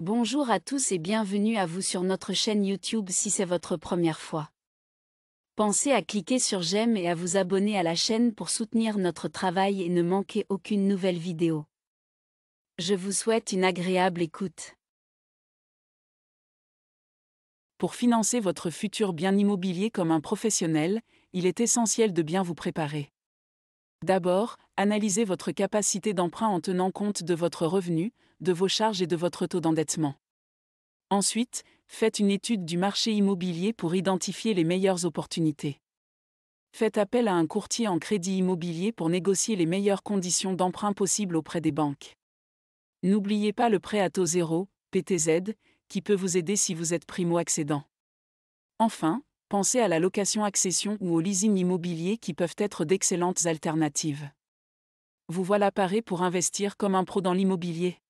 Bonjour à tous et bienvenue à vous sur notre chaîne YouTube si c'est votre première fois. Pensez à cliquer sur j'aime et à vous abonner à la chaîne pour soutenir notre travail et ne manquer aucune nouvelle vidéo. Je vous souhaite une agréable écoute. Pour financer votre futur bien immobilier comme un professionnel, il est essentiel de bien vous préparer. D'abord, analysez votre capacité d'emprunt en tenant compte de votre revenu, de vos charges et de votre taux d'endettement. Ensuite, faites une étude du marché immobilier pour identifier les meilleures opportunités. Faites appel à un courtier en crédit immobilier pour négocier les meilleures conditions d'emprunt possibles auprès des banques. N'oubliez pas le prêt à taux zéro, PTZ, qui peut vous aider si vous êtes primo-accédant. Enfin, pensez à la location-accession ou au leasing immobilier qui peuvent être d'excellentes alternatives. Vous voilà paré pour investir comme un pro dans l'immobilier.